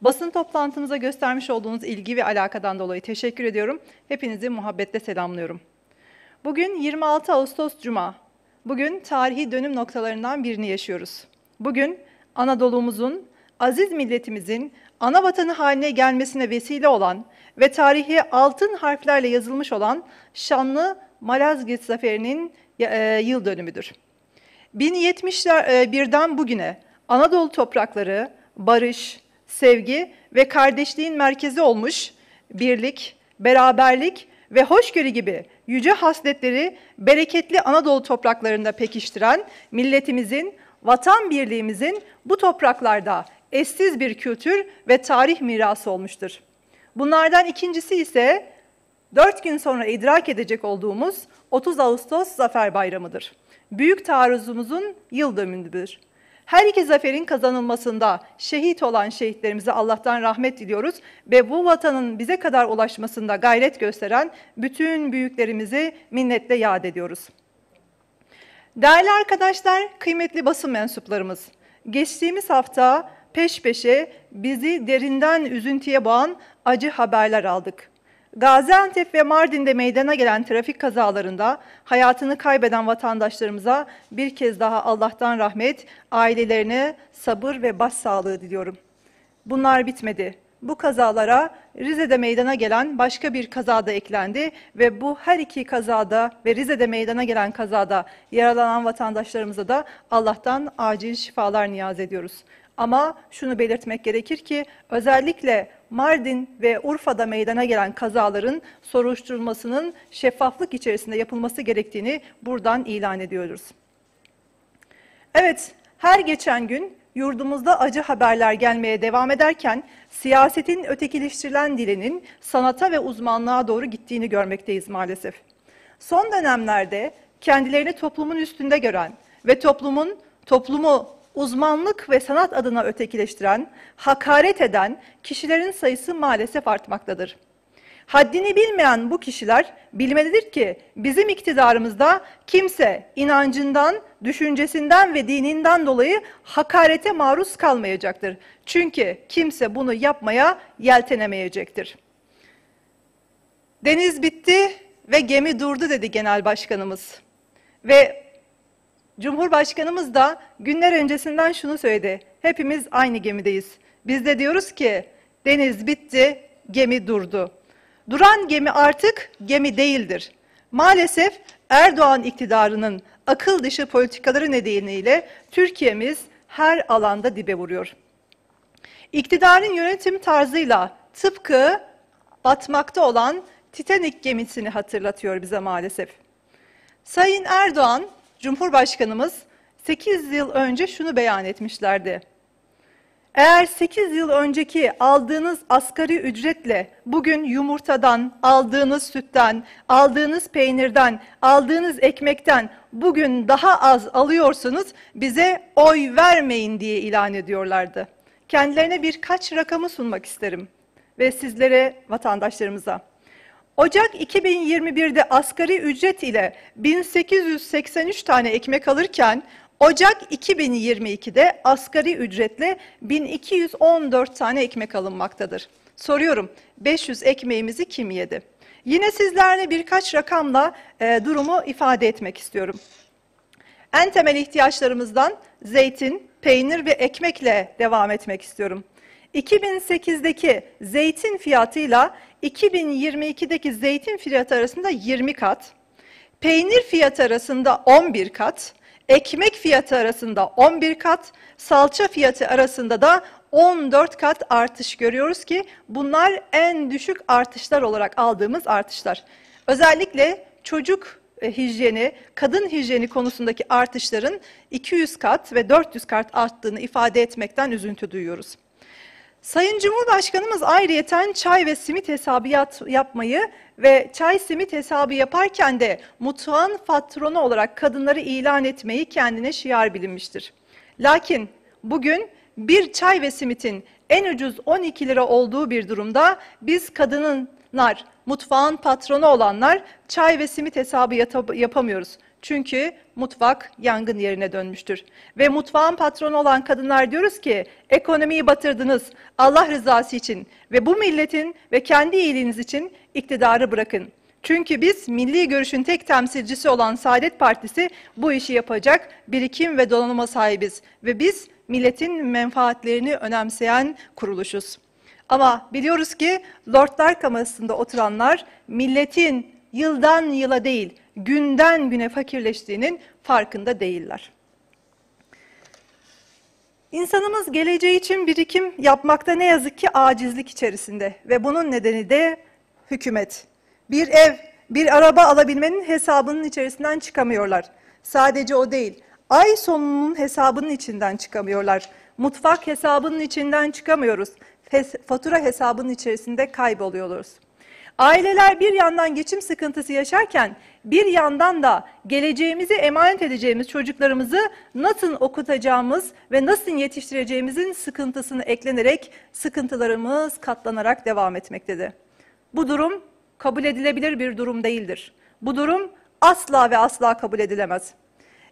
Basın toplantımıza göstermiş olduğunuz ilgi ve alakadan dolayı teşekkür ediyorum. Hepinizi muhabbetle selamlıyorum. Bugün 26 Ağustos Cuma. Bugün tarihi dönüm noktalarından birini yaşıyoruz. Bugün Anadolu'muzun, aziz milletimizin ana vatanı haline gelmesine vesile olan ve tarihi altın harflerle yazılmış olan şanlı Malazgirt Zaferi'nin e, yıl dönümüdür. 1071'den e, bugüne Anadolu toprakları barış, sevgi ve kardeşliğin merkezi olmuş birlik, beraberlik ve hoşgörü gibi yüce hasletleri bereketli Anadolu topraklarında pekiştiren milletimizin, vatan birliğimizin bu topraklarda eşsiz bir kültür ve tarih mirası olmuştur. Bunlardan ikincisi ise dört gün sonra idrak edecek olduğumuz 30 Ağustos Zafer Bayramı'dır. Büyük taarruzumuzun yıl dönümüdür. Her iki zaferin kazanılmasında şehit olan şehitlerimize Allah'tan rahmet diliyoruz ve bu vatanın bize kadar ulaşmasında gayret gösteren bütün büyüklerimizi minnetle yad ediyoruz. Değerli arkadaşlar, kıymetli basın mensuplarımız, geçtiğimiz hafta peş peşe bizi derinden üzüntüye boğan acı haberler aldık. Gaziantep ve Mardin'de meydana gelen trafik kazalarında hayatını kaybeden vatandaşlarımıza bir kez daha Allah'tan rahmet, ailelerine sabır ve başsağlığı diliyorum. Bunlar bitmedi. Bu kazalara Rize'de meydana gelen başka bir kazada eklendi ve bu her iki kazada ve Rize'de meydana gelen kazada yaralanan vatandaşlarımıza da Allah'tan acil şifalar niyaz ediyoruz. Ama şunu belirtmek gerekir ki özellikle Mardin ve Urfa'da meydana gelen kazaların soruşturulmasının şeffaflık içerisinde yapılması gerektiğini buradan ilan ediyoruz. Evet, her geçen gün yurdumuzda acı haberler gelmeye devam ederken siyasetin ötekileştirilen dilinin sanata ve uzmanlığa doğru gittiğini görmekteyiz maalesef. Son dönemlerde kendilerini toplumun üstünde gören ve toplumun toplumu uzmanlık ve sanat adına ötekileştiren, hakaret eden kişilerin sayısı maalesef artmaktadır. Haddini bilmeyen bu kişiler bilmelidir ki bizim iktidarımızda kimse inancından, düşüncesinden ve dininden dolayı hakarete maruz kalmayacaktır. Çünkü kimse bunu yapmaya yeltenemeyecektir. Deniz bitti ve gemi durdu dedi genel başkanımız. Ve Cumhurbaşkanımız da günler öncesinden şunu söyledi. Hepimiz aynı gemideyiz. Biz de diyoruz ki deniz bitti, gemi durdu. Duran gemi artık gemi değildir. Maalesef Erdoğan iktidarının akıl dışı politikaları nedeniyle Türkiye'miz her alanda dibe vuruyor. İktidarın yönetim tarzıyla tıpkı batmakta olan Titanik gemisini hatırlatıyor bize maalesef. Sayın Erdoğan Cumhurbaşkanımız 8 yıl önce şunu beyan etmişlerdi. Eğer 8 yıl önceki aldığınız asgari ücretle bugün yumurtadan, aldığınız sütten, aldığınız peynirden, aldığınız ekmekten bugün daha az alıyorsunuz bize oy vermeyin diye ilan ediyorlardı. Kendilerine birkaç rakamı sunmak isterim ve sizlere, vatandaşlarımıza. Ocak 2021'de asgari ücret ile 1883 tane ekmek alırken Ocak 2022'de asgari ücretle 1214 tane ekmek alınmaktadır. Soruyorum 500 ekmeğimizi kim yedi? Yine sizlerle birkaç rakamla e, durumu ifade etmek istiyorum. En temel ihtiyaçlarımızdan zeytin, peynir ve ekmekle devam etmek istiyorum. 2008'deki zeytin fiyatıyla 2022'deki zeytin fiyatı arasında 20 kat, peynir fiyatı arasında 11 kat, ekmek fiyatı arasında 11 kat, salça fiyatı arasında da 14 kat artış görüyoruz ki bunlar en düşük artışlar olarak aldığımız artışlar. Özellikle çocuk e, hijyeni, kadın hijyeni konusundaki artışların 200 kat ve 400 kat arttığını ifade etmekten üzüntü duyuyoruz. Sayın Cumhurbaşkanımız ayrıyeten çay ve simit hesabı yapmayı ve çay simit hesabı yaparken de mutfağın patronu olarak kadınları ilan etmeyi kendine şiar bilinmiştir. Lakin bugün bir çay ve simitin en ucuz 12 lira olduğu bir durumda biz kadınlar, mutfağın patronu olanlar çay ve simit hesabı yapamıyoruz. Çünkü mutfak yangın yerine dönmüştür. Ve mutfağın patronu olan kadınlar diyoruz ki ekonomiyi batırdınız Allah rızası için ve bu milletin ve kendi iyiliğiniz için iktidarı bırakın. Çünkü biz milli görüşün tek temsilcisi olan Saadet Partisi bu işi yapacak birikim ve donanıma sahibiz. Ve biz milletin menfaatlerini önemseyen kuruluşuz. Ama biliyoruz ki Lordlar Kamerası'nda oturanlar milletin yıldan yıla değil, günden güne fakirleştiğinin farkında değiller. İnsanımız geleceği için birikim yapmakta ne yazık ki acizlik içerisinde ve bunun nedeni de hükümet. Bir ev, bir araba alabilmenin hesabının içerisinden çıkamıyorlar. Sadece o değil, ay sonunun hesabının içinden çıkamıyorlar. Mutfak hesabının içinden çıkamıyoruz. Fatura hesabının içerisinde kayboluyoruz. Aileler bir yandan geçim sıkıntısı yaşarken bir yandan da geleceğimizi emanet edeceğimiz çocuklarımızı nasıl okutacağımız ve nasıl yetiştireceğimizin sıkıntısını eklenerek sıkıntılarımız katlanarak devam etmektedir. Bu durum kabul edilebilir bir durum değildir. Bu durum asla ve asla kabul edilemez.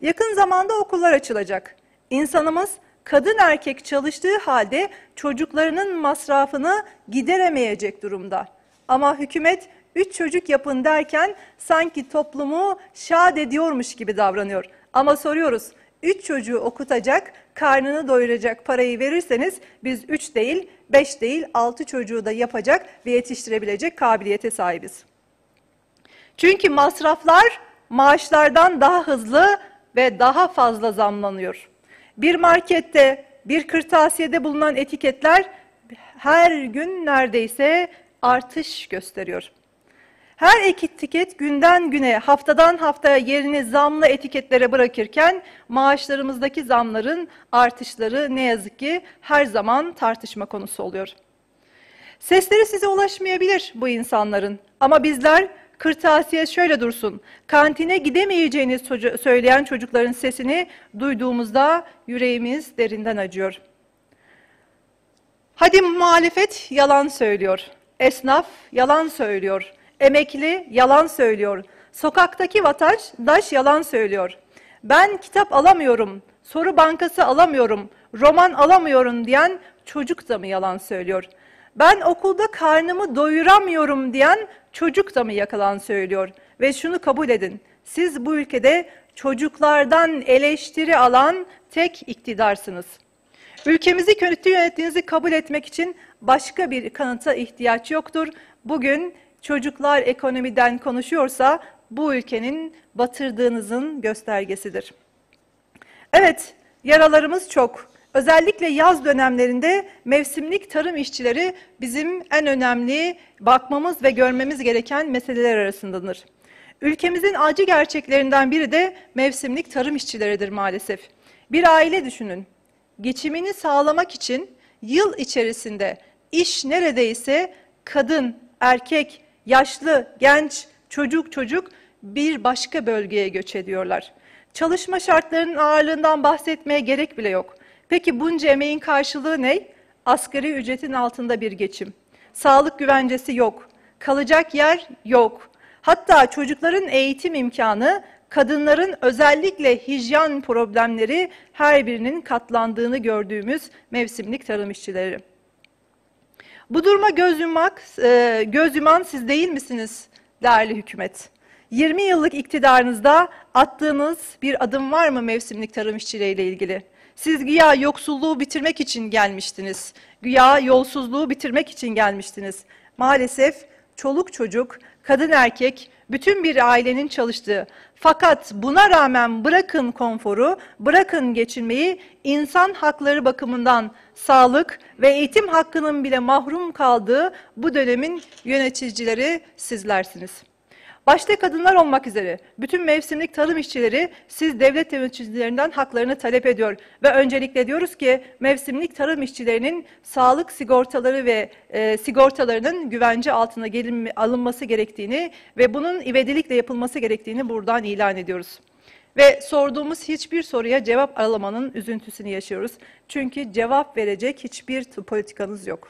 Yakın zamanda okullar açılacak. İnsanımız kadın erkek çalıştığı halde çocuklarının masrafını gideremeyecek durumda. Ama hükümet üç çocuk yapın derken sanki toplumu şad ediyormuş gibi davranıyor. Ama soruyoruz üç çocuğu okutacak, karnını doyuracak parayı verirseniz biz üç değil beş değil altı çocuğu da yapacak ve yetiştirebilecek kabiliyete sahibiz. Çünkü masraflar maaşlardan daha hızlı ve daha fazla zamlanıyor. Bir markette, bir kırtasiyede bulunan etiketler her gün neredeyse artış gösteriyor. Her etiket günden güne, haftadan haftaya yerini zamlı etiketlere bırakırken maaşlarımızdaki zamların artışları ne yazık ki her zaman tartışma konusu oluyor. Sesleri size ulaşmayabilir bu insanların ama bizler kırtasiye şöyle dursun, kantine gidemeyeceğini söyleyen çocukların sesini duyduğumuzda yüreğimiz derinden acıyor. Hadi muhalefet yalan söylüyor esnaf yalan söylüyor. Emekli yalan söylüyor. Sokaktaki vatandaş yalan söylüyor. Ben kitap alamıyorum, soru bankası alamıyorum, roman alamıyorum diyen çocuk da mı yalan söylüyor? Ben okulda karnımı doyuramıyorum diyen çocuk da mı yakalan söylüyor? Ve şunu kabul edin, siz bu ülkede çocuklardan eleştiri alan tek iktidarsınız.'' Ülkemizi kötü yönettiğinizi kabul etmek için başka bir kanıta ihtiyaç yoktur. Bugün çocuklar ekonomiden konuşuyorsa bu ülkenin batırdığınızın göstergesidir. Evet, yaralarımız çok. Özellikle yaz dönemlerinde mevsimlik tarım işçileri bizim en önemli bakmamız ve görmemiz gereken meseleler arasındadır. Ülkemizin acı gerçeklerinden biri de mevsimlik tarım işçileridir maalesef. Bir aile düşünün geçimini sağlamak için yıl içerisinde iş neredeyse kadın, erkek, yaşlı, genç, çocuk çocuk bir başka bölgeye göç ediyorlar. Çalışma şartlarının ağırlığından bahsetmeye gerek bile yok. Peki bunca emeğin karşılığı ne? Asgari ücretin altında bir geçim. Sağlık güvencesi yok. Kalacak yer yok. Hatta çocukların eğitim imkanı kadınların özellikle hijyen problemleri her birinin katlandığını gördüğümüz mevsimlik tarım işçileri. Bu duruma göz yummak, e, göz yuman siz değil misiniz değerli hükümet? 20 yıllık iktidarınızda attığınız bir adım var mı mevsimlik tarım işçileriyle ilgili? Siz güya yoksulluğu bitirmek için gelmiştiniz. Güya yolsuzluğu bitirmek için gelmiştiniz. Maalesef çoluk çocuk, kadın erkek bütün bir ailenin çalıştığı. Fakat buna rağmen bırakın konforu, bırakın geçinmeyi, insan hakları bakımından sağlık ve eğitim hakkının bile mahrum kaldığı bu dönemin yöneticileri sizlersiniz. Başta kadınlar olmak üzere bütün mevsimlik tarım işçileri siz devlet yöneticilerinden haklarını talep ediyor ve öncelikle diyoruz ki mevsimlik tarım işçilerinin sağlık sigortaları ve e, sigortalarının güvence altına gelin, alınması gerektiğini ve bunun ivedilikle yapılması gerektiğini buradan ilan ediyoruz. Ve sorduğumuz hiçbir soruya cevap aralamanın üzüntüsünü yaşıyoruz. Çünkü cevap verecek hiçbir politikanız yok.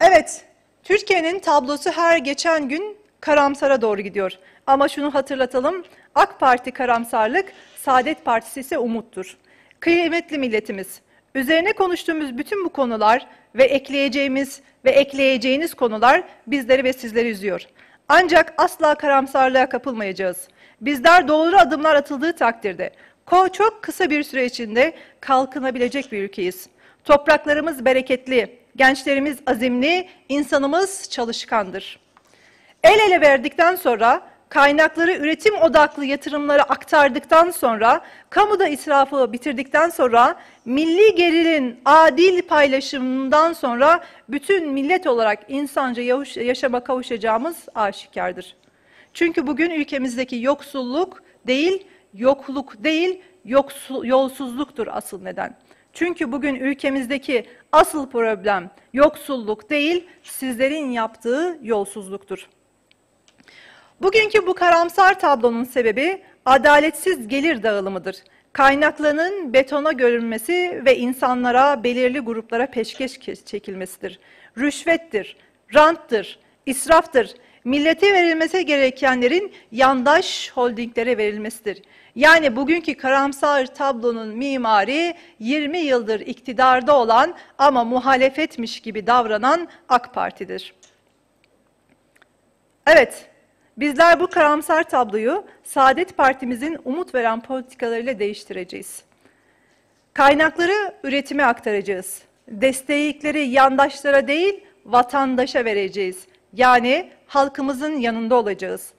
Evet, Türkiye'nin tablosu her geçen gün karamsara doğru gidiyor. Ama şunu hatırlatalım, AK Parti karamsarlık, Saadet Partisi ise umuttur. Kıymetli milletimiz, üzerine konuştuğumuz bütün bu konular ve ekleyeceğimiz ve ekleyeceğiniz konular bizleri ve sizleri üzüyor. Ancak asla karamsarlığa kapılmayacağız. Bizler doğru adımlar atıldığı takdirde çok kısa bir süre içinde kalkınabilecek bir ülkeyiz. Topraklarımız bereketli, gençlerimiz azimli, insanımız çalışkandır.'' El ele verdikten sonra kaynakları üretim odaklı yatırımlara aktardıktan sonra, kamuda israfı bitirdikten sonra, milli gelirin adil paylaşımından sonra bütün millet olarak insanca yaşama kavuşacağımız aşikardır. Çünkü bugün ülkemizdeki yoksulluk değil, yokluk değil, yoksul, yolsuzluktur asıl neden. Çünkü bugün ülkemizdeki asıl problem yoksulluk değil, sizlerin yaptığı yolsuzluktur. Bugünkü bu karamsar tablonun sebebi adaletsiz gelir dağılımıdır. Kaynaklarının betona görünmesi ve insanlara, belirli gruplara peşkeş çekilmesidir. Rüşvettir, ranttır, israftır, millete verilmesi gerekenlerin yandaş holdinglere verilmesidir. Yani bugünkü karamsar tablonun mimari 20 yıldır iktidarda olan ama muhalefetmiş gibi davranan AK Parti'dir. Evet, Bizler bu karamsar tabloyu Saadet Partimizin umut veren politikalarıyla değiştireceğiz. Kaynakları üretime aktaracağız. Destekleri yandaşlara değil, vatandaşa vereceğiz. Yani halkımızın yanında olacağız.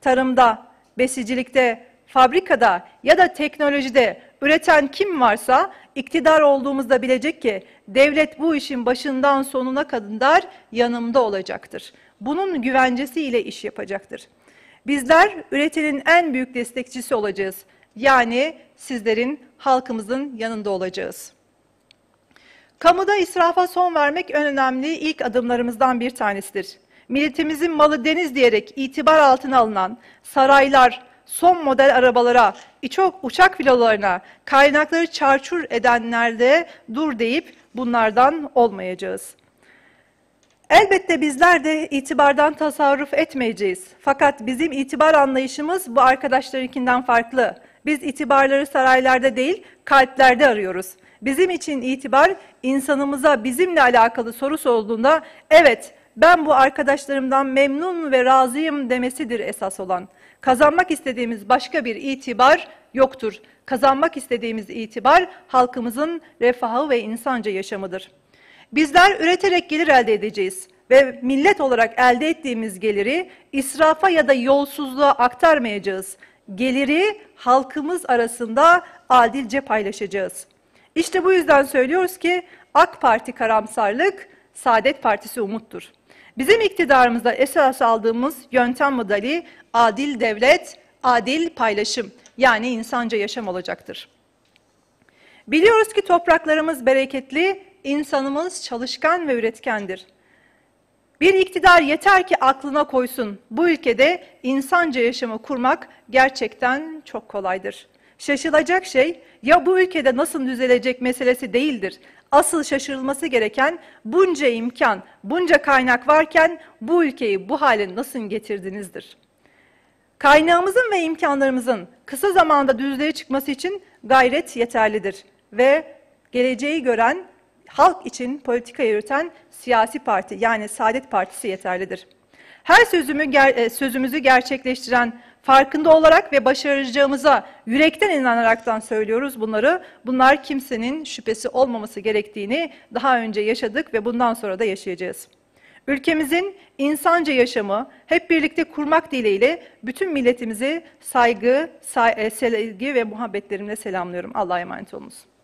Tarımda, besicilikte, fabrikada ya da teknolojide üreten kim varsa iktidar olduğumuzda bilecek ki devlet bu işin başından sonuna kadar yanımda olacaktır bunun güvencesiyle iş yapacaktır. Bizler üretenin en büyük destekçisi olacağız. Yani sizlerin, halkımızın yanında olacağız. Kamuda israfa son vermek en önemli ilk adımlarımızdan bir tanesidir. Milletimizin malı deniz diyerek itibar altına alınan saraylar, son model arabalara, çok uçak filolarına, kaynakları çarçur edenlerde dur deyip bunlardan olmayacağız. Elbette bizler de itibardan tasarruf etmeyeceğiz. Fakat bizim itibar anlayışımız bu arkadaşlarınkinden farklı. Biz itibarları saraylarda değil, kalplerde arıyoruz. Bizim için itibar insanımıza bizimle alakalı soru sorulduğunda evet ben bu arkadaşlarımdan memnun ve razıyım demesidir esas olan. Kazanmak istediğimiz başka bir itibar yoktur. Kazanmak istediğimiz itibar halkımızın refahı ve insanca yaşamıdır. Bizler üreterek gelir elde edeceğiz ve millet olarak elde ettiğimiz geliri israfa ya da yolsuzluğa aktarmayacağız. Geliri halkımız arasında adilce paylaşacağız. İşte bu yüzden söylüyoruz ki AK Parti karamsarlık, Saadet Partisi umuttur. Bizim iktidarımızda esas aldığımız yöntem modeli adil devlet, adil paylaşım yani insanca yaşam olacaktır. Biliyoruz ki topraklarımız bereketli insanımız çalışkan ve üretkendir. Bir iktidar yeter ki aklına koysun. Bu ülkede insanca yaşamı kurmak gerçekten çok kolaydır. Şaşılacak şey ya bu ülkede nasıl düzelecek meselesi değildir. Asıl şaşırılması gereken bunca imkan, bunca kaynak varken bu ülkeyi bu hale nasıl getirdinizdir. Kaynağımızın ve imkanlarımızın kısa zamanda düzlüğe çıkması için gayret yeterlidir ve geleceği gören halk için politika yürüten siyasi parti yani Saadet Partisi yeterlidir. Her sözümü ger e, sözümüzü gerçekleştiren farkında olarak ve başaracağımıza yürekten inanaraktan söylüyoruz bunları. Bunlar kimsenin şüphesi olmaması gerektiğini daha önce yaşadık ve bundan sonra da yaşayacağız. Ülkemizin insanca yaşamı hep birlikte kurmak dileğiyle bütün milletimizi saygı, e, sevgi ve muhabbetlerimle selamlıyorum. Allah'a emanet olunuz.